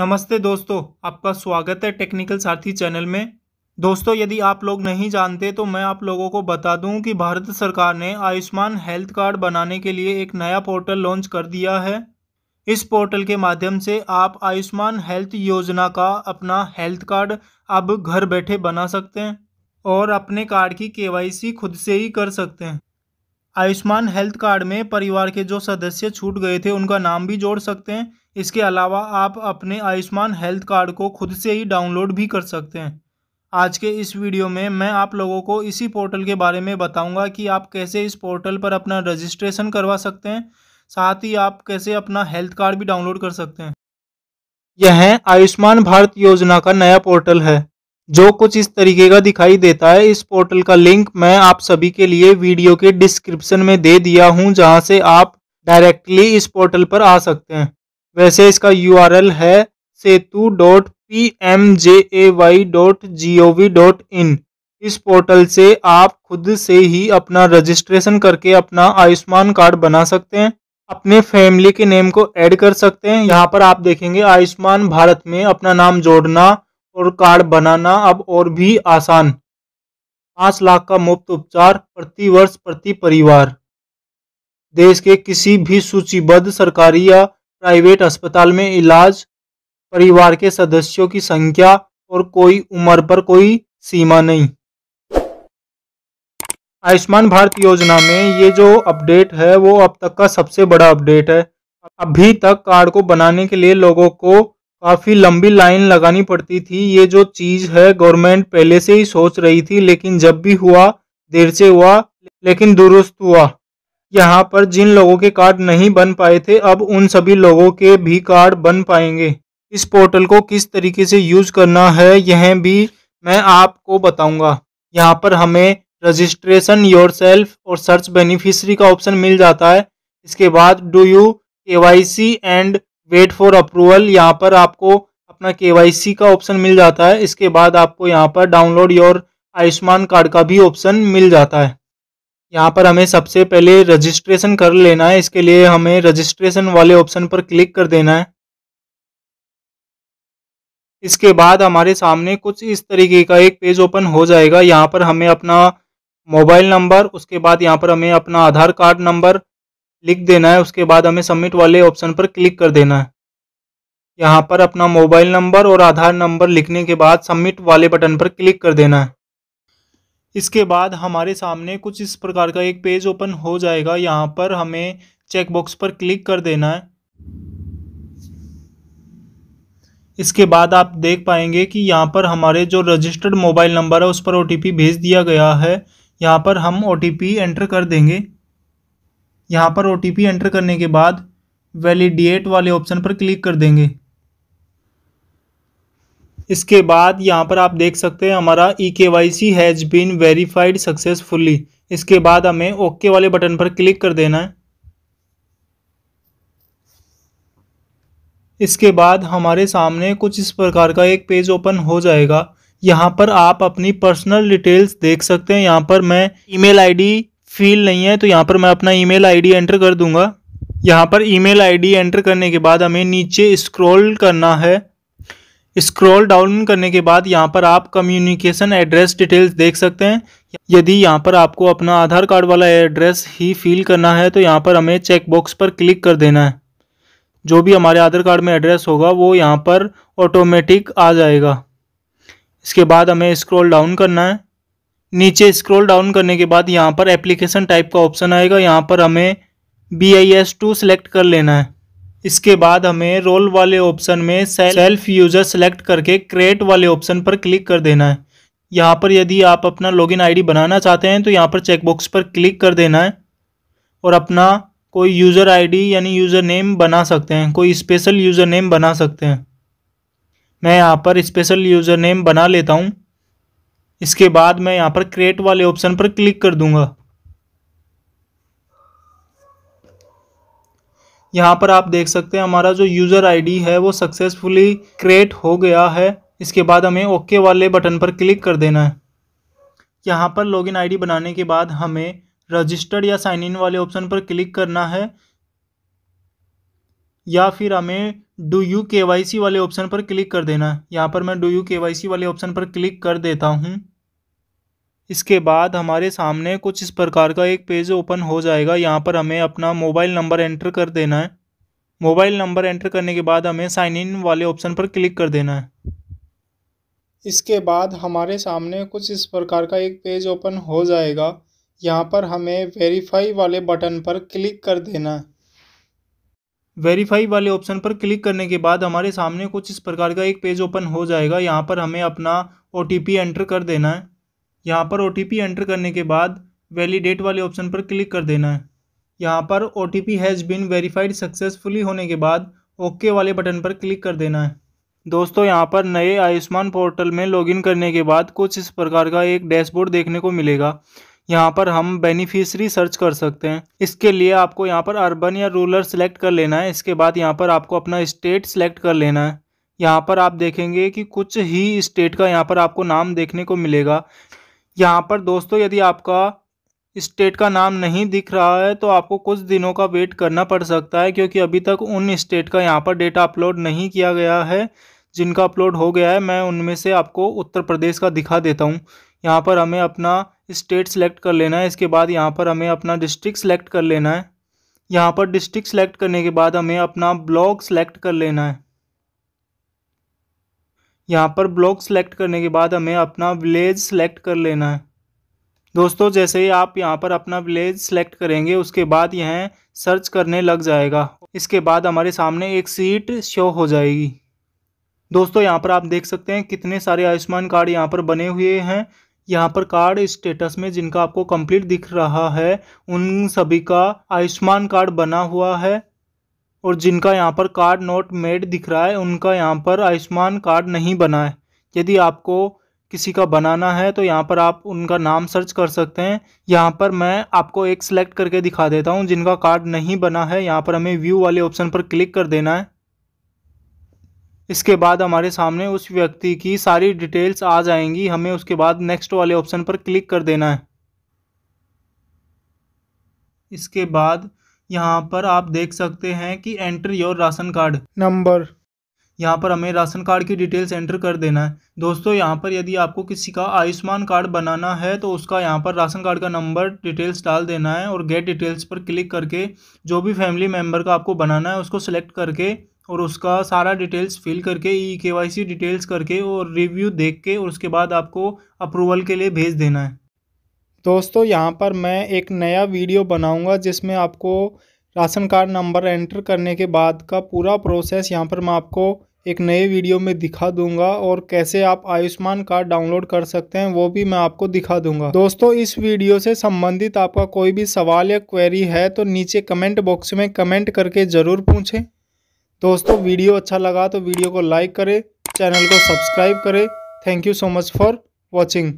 नमस्ते दोस्तों आपका स्वागत है टेक्निकल साथी चैनल में दोस्तों यदि आप लोग नहीं जानते तो मैं आप लोगों को बता दूं कि भारत सरकार ने आयुष्मान हेल्थ कार्ड बनाने के लिए एक नया पोर्टल लॉन्च कर दिया है इस पोर्टल के माध्यम से आप आयुष्मान हेल्थ योजना का अपना हेल्थ कार्ड अब घर बैठे बना सकते हैं और अपने कार्ड की के खुद से ही कर सकते हैं आयुष्मान हेल्थ कार्ड में परिवार के जो सदस्य छूट गए थे उनका नाम भी जोड़ सकते हैं इसके अलावा आप अपने आयुष्मान हेल्थ कार्ड को खुद से ही डाउनलोड भी कर सकते हैं आज के इस वीडियो में मैं आप लोगों को इसी पोर्टल के बारे में बताऊंगा कि आप कैसे इस पोर्टल पर अपना रजिस्ट्रेशन करवा सकते हैं साथ ही आप कैसे अपना हेल्थ कार्ड भी डाउनलोड कर सकते हैं यह आयुष्मान भारत योजना का नया पोर्टल है जो कुछ इस तरीके का दिखाई देता है इस पोर्टल का लिंक मैं आप सभी के लिए वीडियो के डिस्क्रिप्शन में दे दिया हूँ जहाँ से आप डायरेक्टली इस पोर्टल पर आ सकते हैं वैसे इसका यू है setu dot P M J A Y dot G O V dot in इस पोर्टल से आप खुद से ही अपना रजिस्ट्रेशन करके अपना आयुष्मान कार्ड बना सकते हैं अपने फैमिली के नेम को ऐड कर सकते हैं यहाँ पर आप देखेंगे आयुष्मान भारत में अपना नाम जोड़ना और कार्ड बनाना अब और भी आसान पाँच लाख का मुफ्त उपचार प्रति वर्ष प्रति परिवार देश के किसी भी सूचीबद्ध सरकारी या प्राइवेट अस्पताल में इलाज परिवार के सदस्यों की संख्या और कोई उम्र पर कोई सीमा नहीं आयुष्मान भारत योजना में ये जो अपडेट है वो अब तक का सबसे बड़ा अपडेट है अभी तक कार्ड को बनाने के लिए लोगों को काफ़ी लंबी लाइन लगानी पड़ती थी ये जो चीज़ है गवर्नमेंट पहले से ही सोच रही थी लेकिन जब भी हुआ देर से हुआ लेकिन दुरुस्त हुआ यहाँ पर जिन लोगों के कार्ड नहीं बन पाए थे अब उन सभी लोगों के भी कार्ड बन पाएंगे इस पोर्टल को किस तरीके से यूज करना है यह भी मैं आपको बताऊंगा यहाँ पर हमें रजिस्ट्रेशन योर सेल्फ और सर्च बेनिफिशरी का ऑप्शन मिल जाता है इसके बाद do you K Y C and wait for approval यहाँ पर आपको अपना के वाई सी का ऑप्शन मिल जाता है इसके बाद आपको यहाँ पर डाउनलोड योर आयुष्मान कार्ड का भी ऑप्शन मिल जाता है यहाँ पर हमें सबसे पहले रजिस्ट्रेशन कर लेना है इसके लिए हमें रजिस्ट्रेशन वाले ऑप्शन पर क्लिक कर देना है इसके बाद हमारे सामने कुछ इस तरीके का एक पेज ओपन हो जाएगा यहाँ पर हमें अपना मोबाइल नंबर उसके बाद यहाँ पर हमें अपना आधार कार्ड नंबर लिख देना है उसके बाद हमें सबमिट वाले ऑप्शन पर क्लिक कर देना है यहाँ पर अपना मोबाइल नंबर और आधार नंबर लिखने के बाद सबमिट वाले बटन पर क्लिक कर देना है इसके बाद हमारे सामने कुछ इस प्रकार का एक पेज ओपन हो जाएगा यहाँ पर हमें चेकबॉक्स पर क्लिक कर देना है इसके बाद आप देख पाएंगे कि यहाँ पर हमारे जो रजिस्टर्ड मोबाइल नंबर है उस पर ओ भेज दिया गया है यहाँ पर हम ओ एंटर कर देंगे यहाँ पर ओ एंटर करने के बाद वैलिडिएट वाले ऑप्शन पर क्लिक कर देंगे इसके बाद यहाँ पर आप देख सकते हैं हमारा E K Y C has been verified successfully इसके बाद हमें ओके वाले बटन पर क्लिक कर देना है इसके बाद हमारे सामने कुछ इस प्रकार का एक पेज ओपन हो जाएगा यहाँ पर आप अपनी पर्सनल डिटेल्स देख सकते हैं यहाँ पर मैं ईमेल आईडी फील नहीं है तो यहाँ पर मैं अपना ईमेल आईडी एंटर कर दूंगा यहाँ पर ईमेल आईडी एंटर करने के बाद हमें नीचे स्क्रॉल करना है स्क्रॉल डाउन करने के बाद यहाँ पर आप कम्युनिकेशन एड्रेस डिटेल्स देख सकते हैं यदि यहाँ पर आपको अपना आधार कार्ड वाला एड्रेस ही फिल करना है तो यहाँ पर हमें चेकबॉक्स पर क्लिक कर देना है जो भी हमारे आधार कार्ड में एड्रेस होगा वो यहाँ पर ऑटोमेटिक आ जाएगा इसके बाद हमें स्क्रॉल डाउन करना है नीचे स्क्रॉल डाउन करने के बाद यहाँ पर एप्लीकेशन टाइप का ऑप्शन आएगा यहाँ पर हमें B I S two select कर लेना है इसके बाद हमें रोल वाले ऑप्शन में सेल्फ यूजर सेलेक्ट करके क्रिएट वाले ऑप्शन पर क्लिक कर देना है यहाँ पर यदि आप अपना लॉगिन आईडी बनाना चाहते हैं तो यहाँ पर चेकबॉक्स पर क्लिक कर देना है और अपना कोई यूज़र आईडी यानी यूज़र नेम बना सकते हैं कोई स्पेशल यूज़र नेम बना सकते हैं मैं यहाँ पर स्पेशल यूज़र नेम बना लेता हूँ इसके बाद मैं यहाँ पर क्रिएट वाले ऑप्शन पर क्लिक कर दूँगा यहाँ पर आप देख सकते हैं हमारा जो यूज़र आईडी है वो सक्सेसफुली क्रिएट हो गया है इसके बाद हमें ओके वाले बटन पर क्लिक कर देना है यहाँ पर लॉगिन आईडी बनाने के बाद हमें रजिस्टर्ड या साइन इन वाले ऑप्शन पर क्लिक करना है या फिर हमें do you K Y C वाले ऑप्शन पर क्लिक कर देना है यहाँ पर मैं do you K Y C वाले ऑप्शन पर क्लिक कर देता हूँ इसके बाद हमारे सामने कुछ इस प्रकार का एक पेज ओपन हो जाएगा यहाँ पर हमें अपना मोबाइल नंबर एंटर कर देना है मोबाइल नंबर एंटर करने के बाद हमें साइन इन वाले ऑप्शन पर क्लिक कर देना है इसके बाद हमारे सामने कुछ इस प्रकार का एक पेज ओपन हो जाएगा यहाँ पर हमें वेरीफाई वाले बटन पर क्लिक कर देना है वेरीफाई वाले ऑप्शन पर क्लिक करने के बाद हमारे सामने कुछ इस प्रकार का एक पेज ओपन हो जाएगा यहाँ पर हमें अपना ओ एंटर कर देना है यहाँ पर ओ एंटर करने के बाद वैलिडेट वाले ऑप्शन पर क्लिक कर देना है यहाँ पर O T P has been verified successfully होने के बाद ओके वाले बटन पर क्लिक कर देना है दोस्तों यहाँ पर नए आयुष्मान पोर्टल में लॉगिन करने के बाद कुछ इस प्रकार का एक डैशबोर्ड देखने को मिलेगा यहाँ पर हम बेनिफिशरी सर्च कर सकते हैं इसके लिए आपको यहाँ पर अर्बन या रूरल सेलेक्ट कर लेना है इसके बाद यहाँ पर आपको अपना स्टेट सेलेक्ट कर लेना है यहाँ पर आप देखेंगे कि कुछ ही स्टेट का यहाँ पर आपको नाम देखने को मिलेगा यहाँ पर दोस्तों यदि आपका स्टेट का नाम नहीं दिख रहा है तो आपको कुछ दिनों का वेट करना पड़ सकता है क्योंकि अभी तक उन स्टेट का यहाँ पर डेटा अपलोड नहीं किया गया है जिनका अपलोड हो गया है मैं उनमें से आपको उत्तर प्रदेश का दिखा देता हूँ यहाँ पर हमें अपना स्टेट सेलेक्ट कर लेना है इसके बाद यहाँ पर हमें अपना डिस्ट्रिक्ट सेलेक्ट कर लेना है यहाँ पर डिस्ट्रिक्ट सेलेक्ट करने के बाद हमें अपना ब्लॉक सेलेक्ट कर लेना है यहाँ पर ब्लॉक सेलेक्ट करने के बाद हमें अपना विलेज सेलेक्ट कर लेना है दोस्तों जैसे ही आप यहाँ पर अपना विलेज सेलेक्ट करेंगे उसके बाद यह सर्च करने लग जाएगा इसके बाद हमारे सामने एक सीट शो हो जाएगी दोस्तों यहाँ पर आप देख सकते हैं कितने सारे आयुष्मान कार्ड यहाँ पर बने हुए हैं यहाँ पर कार्ड स्टेटस में जिनका आपको कंप्लीट दिख रहा है उन सभी का आयुष्मान कार्ड बना हुआ है और जिनका यहाँ पर कार्ड नोट मेड दिख रहा है उनका यहाँ पर आयुष्मान कार्ड नहीं बना है यदि आपको किसी का बनाना है तो यहाँ पर आप उनका नाम सर्च कर सकते हैं यहाँ पर मैं आपको एक सिलेक्ट करके दिखा देता हूँ जिनका कार्ड नहीं बना है यहाँ पर हमें व्यू वाले ऑप्शन पर क्लिक कर देना है इसके बाद हमारे सामने उस व्यक्ति की सारी डिटेल्स आ जाएंगी हमें उसके बाद नेक्स्ट वाले ऑप्शन पर क्लिक कर देना है इसके बाद यहाँ पर आप देख सकते हैं कि enter your ration card number यहाँ पर हमें राशन कार्ड की डिटेल्स एंटर कर देना है दोस्तों यहाँ पर यदि आपको किसी का आयुष्मान कार्ड बनाना है तो उसका यहाँ पर राशन कार्ड का नंबर डिटेल्स डाल देना है और गेट डिटेल्स पर क्लिक करके जो भी फैमिली मेम्बर का आपको बनाना है उसको सेलेक्ट करके और उसका सारा डिटेल्स फिल करके ई के वाई सी डिटेल्स करके और रिव्यू देख के और उसके बाद आपको अप्रूवल के लिए भेज देना है दोस्तों यहाँ पर मैं एक नया वीडियो बनाऊँगा जिसमें आपको राशन कार्ड नंबर एंटर करने के बाद का पूरा प्रोसेस यहाँ पर मैं आपको एक नए वीडियो में दिखा दूंगा और कैसे आप आयुष्मान कार्ड डाउनलोड कर सकते हैं वो भी मैं आपको दिखा दूंगा दोस्तों इस वीडियो से संबंधित आपका कोई भी सवाल या क्वेरी है तो नीचे कमेंट बॉक्स में कमेंट करके ज़रूर पूछें दोस्तों वीडियो अच्छा लगा तो वीडियो को लाइक करें चैनल को सब्सक्राइब करें thank you so much for watching